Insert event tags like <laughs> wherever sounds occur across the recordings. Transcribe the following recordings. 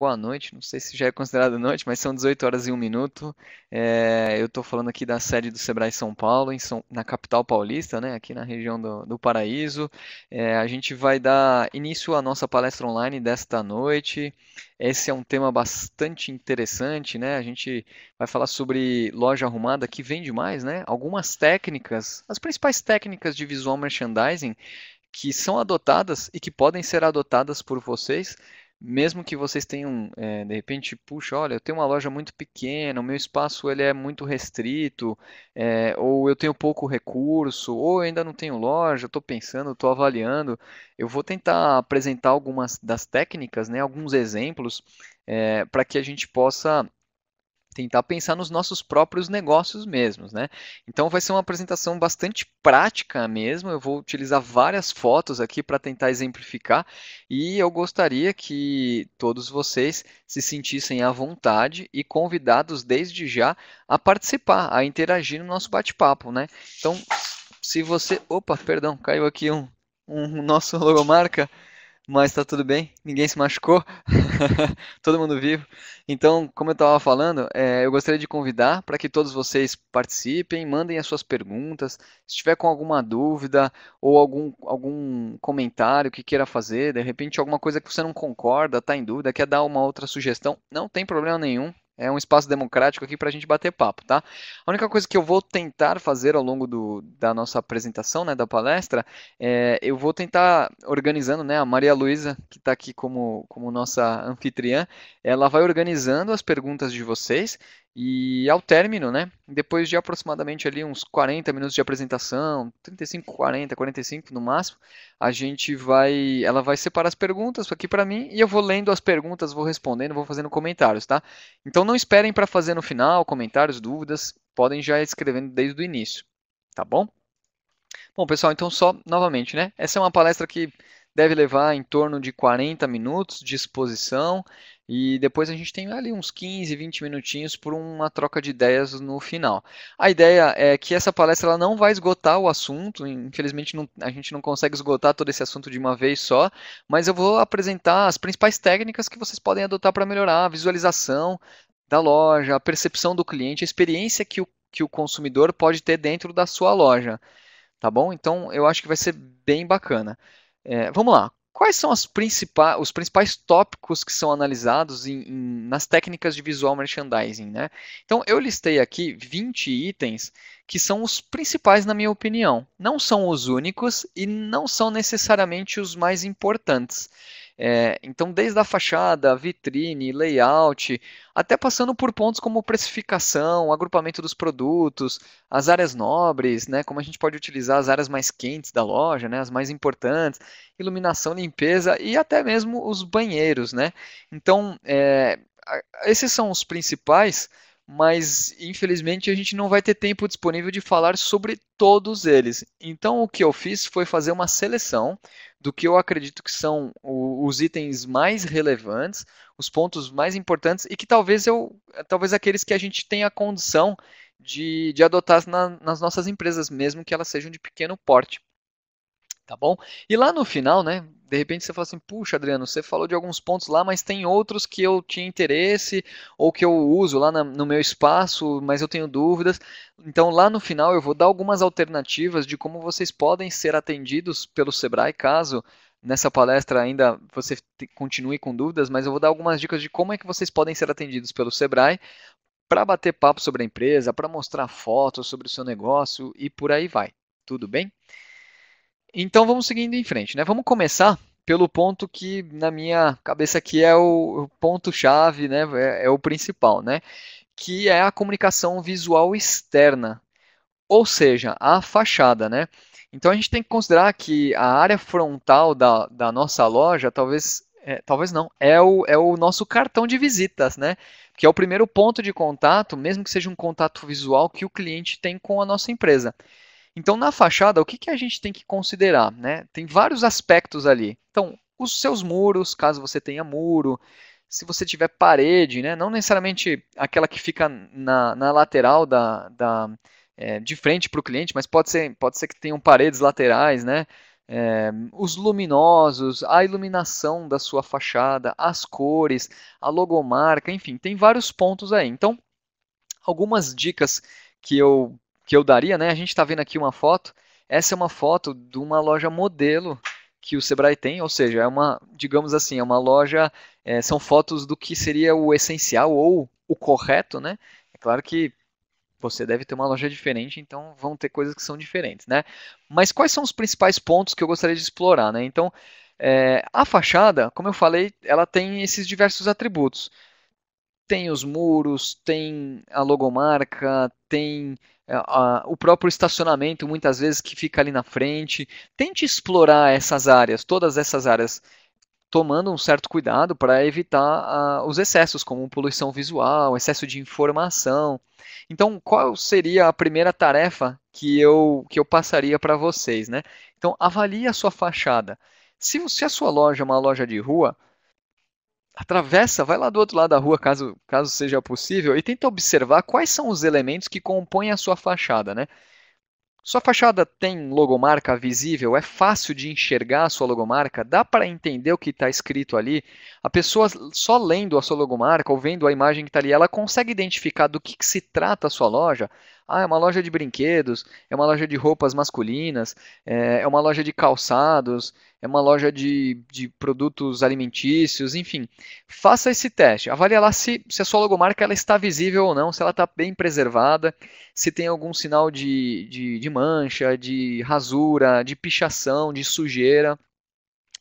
boa noite, não sei se já é considerada noite, mas são 18 horas e 1 minuto. É, eu estou falando aqui da sede do Sebrae São Paulo, são, na capital paulista, né, aqui na região do, do Paraíso. É, a gente vai dar início à nossa palestra online desta noite. Esse é um tema bastante interessante, né? A gente vai falar sobre loja arrumada que vende mais, né? Algumas técnicas, as principais técnicas de visual merchandising que são adotadas e que podem ser adotadas por vocês mesmo que vocês tenham, é, de repente, puxa, olha, eu tenho uma loja muito pequena, o meu espaço ele é muito restrito, é, ou eu tenho pouco recurso, ou eu ainda não tenho loja, estou pensando, estou avaliando, eu vou tentar apresentar algumas das técnicas, né, alguns exemplos, é, para que a gente possa tentar pensar nos nossos próprios negócios mesmos, né? Então vai ser uma apresentação bastante prática mesmo. Eu vou utilizar várias fotos aqui para tentar exemplificar e eu gostaria que todos vocês se sentissem à vontade e convidados desde já a participar, a interagir no nosso bate-papo, né? Então, se você, opa, perdão, caiu aqui um, um nosso logomarca mas tá tudo bem, ninguém se machucou, <laughs> todo mundo vivo. Então, como eu estava falando, é, eu gostaria de convidar para que todos vocês participem, mandem as suas perguntas. Se tiver com alguma dúvida ou algum, algum comentário que queira fazer, de repente alguma coisa que você não concorda, está em dúvida, quer dar uma outra sugestão, não tem problema nenhum. É um espaço democrático aqui para a gente bater papo, tá? A única coisa que eu vou tentar fazer ao longo do, da nossa apresentação, né, da palestra, é, eu vou tentar organizando, né, a Maria Luísa, que está aqui como, como nossa anfitriã, ela vai organizando as perguntas de vocês e ao término, né, depois de aproximadamente ali uns 40 minutos de apresentação, 35, 40, 45 no máximo, a gente vai, ela vai separar as perguntas aqui para mim e eu vou lendo as perguntas, vou respondendo, vou fazendo comentários, tá? Então não esperem para fazer no final comentários, dúvidas, podem já ir escrevendo desde o início, tá bom? Bom, pessoal, então só novamente, né? Essa é uma palestra que deve levar em torno de 40 minutos de exposição. E depois a gente tem ali uns 15, 20 minutinhos por uma troca de ideias no final. A ideia é que essa palestra ela não vai esgotar o assunto, infelizmente não, a gente não consegue esgotar todo esse assunto de uma vez só, mas eu vou apresentar as principais técnicas que vocês podem adotar para melhorar a visualização da loja, a percepção do cliente, a experiência que o, que o consumidor pode ter dentro da sua loja. Tá bom? Então eu acho que vai ser bem bacana. É, vamos lá. Quais são principais, os principais tópicos que são analisados em, em, nas técnicas de visual merchandising? Né? Então, eu listei aqui 20 itens que são os principais, na minha opinião. Não são os únicos e não são necessariamente os mais importantes. É, então, desde a fachada, vitrine, layout, até passando por pontos como precificação, agrupamento dos produtos, as áreas nobres, né, como a gente pode utilizar as áreas mais quentes da loja, né, as mais importantes, iluminação, limpeza e até mesmo os banheiros. Né? Então, é, esses são os principais mas infelizmente a gente não vai ter tempo disponível de falar sobre todos eles. Então o que eu fiz foi fazer uma seleção do que eu acredito que são os itens mais relevantes, os pontos mais importantes e que talvez eu, talvez aqueles que a gente tenha condição de, de adotar na, nas nossas empresas, mesmo que elas sejam de pequeno porte. Tá bom? E lá no final, né, de repente você fala assim, puxa, Adriano, você falou de alguns pontos lá, mas tem outros que eu tinha interesse ou que eu uso lá na, no meu espaço, mas eu tenho dúvidas. Então lá no final eu vou dar algumas alternativas de como vocês podem ser atendidos pelo Sebrae, caso nessa palestra ainda você continue com dúvidas, mas eu vou dar algumas dicas de como é que vocês podem ser atendidos pelo Sebrae para bater papo sobre a empresa, para mostrar fotos sobre o seu negócio e por aí vai. Tudo bem? Então vamos seguindo em frente, né? Vamos começar pelo ponto que na minha cabeça aqui é o ponto chave, né? É, é o principal, né? Que é a comunicação visual externa, ou seja, a fachada, né? Então a gente tem que considerar que a área frontal da, da nossa loja, talvez, é, talvez não, é o, é o nosso cartão de visitas, né? Que é o primeiro ponto de contato, mesmo que seja um contato visual que o cliente tem com a nossa empresa. Então, na fachada, o que, que a gente tem que considerar? Né? Tem vários aspectos ali. Então, os seus muros, caso você tenha muro, se você tiver parede, né? não necessariamente aquela que fica na, na lateral da, da é, de frente para o cliente, mas pode ser, pode ser que tenham paredes laterais, né? É, os luminosos, a iluminação da sua fachada, as cores, a logomarca, enfim, tem vários pontos aí. Então, algumas dicas que eu que eu daria, né? A gente está vendo aqui uma foto. Essa é uma foto de uma loja modelo que o Sebrae tem, ou seja, é uma, digamos assim, é uma loja, é, são fotos do que seria o essencial ou o correto, né? É claro que você deve ter uma loja diferente, então vão ter coisas que são diferentes, né? Mas quais são os principais pontos que eu gostaria de explorar, né? Então, é, a fachada, como eu falei, ela tem esses diversos atributos tem os muros, tem a logomarca, tem a, eh, a, o próprio estacionamento, muitas vezes, que fica ali na frente. Tente explorar essas áreas, todas essas áreas, tomando um certo cuidado para evitar a, ah, os excessos, como poluição visual, excesso de informação. Então, qual seria a primeira tarefa que eu, que eu passaria para vocês? Né? Então, avalie a sua fachada. Se, se a sua loja é uma loja de rua, atravessa, vai lá do outro lado da rua, caso, caso seja possível, e tenta observar quais são os elementos que compõem a sua fachada, né? Sua fachada tem logomarca visível? É fácil de enxergar a sua logomarca? Dá para entender o que está escrito ali? A pessoa, só lendo a sua logomarca ou vendo a imagem que está ali, ela consegue identificar do que, que se trata a sua loja? Ah, é uma loja de brinquedos, é uma loja de roupas masculinas, é, é uma loja de calçados, é uma loja de, de produtos alimentícios, enfim. Faça esse teste. Avalie lá se, se a sua logomarca ela está visível ou não, se ela está bem preservada, se tem algum sinal de, de, de mancha, de rasura, de pichação, de sujeira.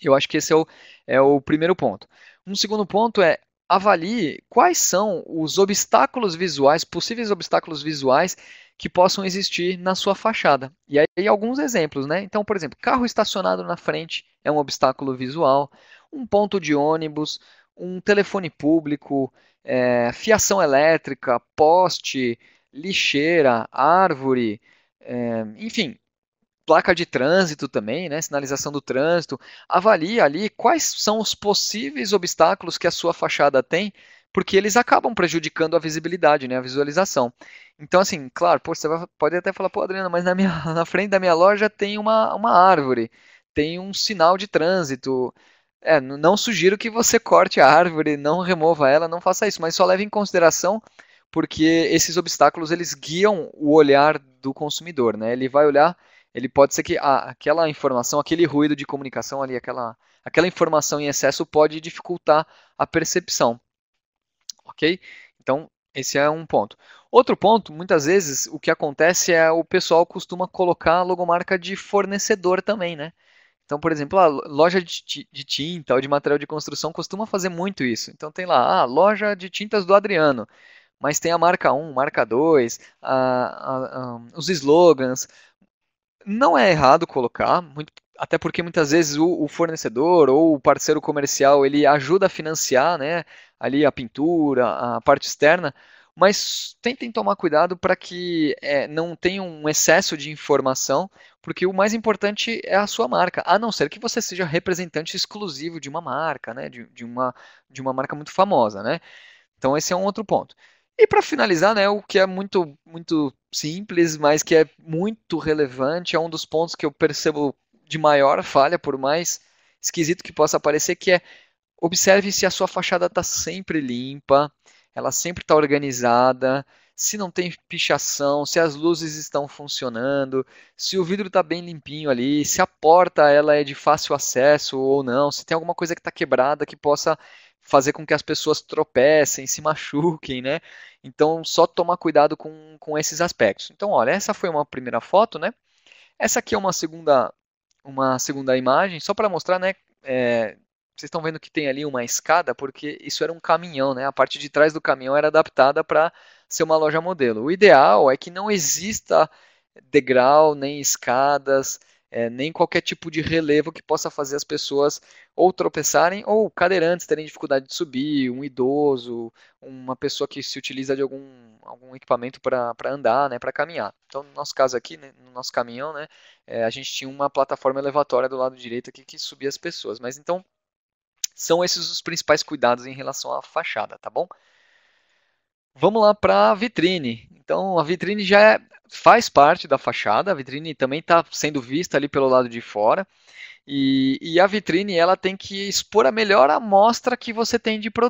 Eu acho que esse é o, é o primeiro ponto. Um segundo ponto é avalie quais são os obstáculos visuais, possíveis obstáculos visuais que possam existir na sua fachada. E aí alguns exemplos, né? Então, por exemplo, carro estacionado na frente é um obstáculo visual, um ponto de ônibus, um telefone público, é, fiação elétrica, poste, lixeira, árvore, é, enfim, placa de trânsito também, né, sinalização do trânsito, avalie ali quais são os possíveis obstáculos que a sua fachada tem, porque eles acabam prejudicando a visibilidade, né, a visualização. Então, assim, claro, pô, você vai, pode até falar, pô, Adriana, mas na, minha, <laughs> na frente da minha loja tem uma, uma árvore, tem um sinal de trânsito, é, não sugiro que você <laughs> corte a árvore, não remova ela, não faça isso, mas só leve em consideração porque esses obstáculos eles guiam o olhar do consumidor, né? Ele vai olhar ele pode ser que a, aquela informação, aquele ruído de comunicação ali, aquela, aquela informação em excesso pode dificultar a percepção. Ok? Então, esse é um ponto. Outro ponto, muitas vezes, o que acontece é o pessoal costuma colocar a logomarca de fornecedor também, né? Então, por exemplo, a ah, loja de, de tinta ou de material de construção costuma fazer muito isso. Então tem lá, a ah, loja de tintas do Adriano mas tem a marca 1, marca 2, a, a, a, os slogans, não é errado colocar, muito, até porque muitas vezes o, o, fornecedor ou o parceiro comercial ele ajuda a financiar, né, ali a pintura, a parte externa, mas tentem tomar cuidado para que é, não tenha um excesso de informação, porque o mais importante é a sua marca, a não ser que você seja representante exclusivo de uma marca, né, de, de uma, de uma marca muito famosa, né. Então esse é um outro ponto. E para finalizar, né, o que é muito muito simples, mas que é muito relevante. É um dos pontos que eu percebo de maior falha, por mais esquisito que possa parecer, que é observe se a sua fachada está sempre limpa, ela sempre está organizada, se não tem pichação, se as luzes estão funcionando, se o vidro está bem limpinho ali, se a porta ela é de fácil acesso ou não, se tem alguma coisa que está quebrada que possa fazer com que as pessoas tropecem, se machuquem, né? Então, só tomar cuidado com, com esses aspectos. Então, olha, essa foi uma primeira foto, né? Essa aqui é uma segunda, uma segunda imagem, só para mostrar, né? É, vocês estão vendo que tem ali uma escada, porque isso era um caminhão, né? A parte de trás do caminhão era adaptada para ser uma loja modelo. O ideal é que não exista degrau, nem escadas, é, nem qualquer tipo de relevo que possa fazer as pessoas ou tropeçarem ou cadeirantes terem dificuldade de subir, um idoso, uma pessoa que se utiliza de algum, algum equipamento para andar, né, para caminhar. Então, no nosso caso aqui, né, no nosso caminhão, né, é, a gente tinha uma plataforma elevatória do lado direito aqui que subia as pessoas. Mas então, são esses os principais cuidados em relação à fachada, tá bom? Vamos lá para a vitrine. Então, a vitrine já é faz parte da fachada, a vitrine também está sendo vista ali pelo lado de fora. E, e, a vitrine ela tem que expor a melhor amostra que você tem de produto.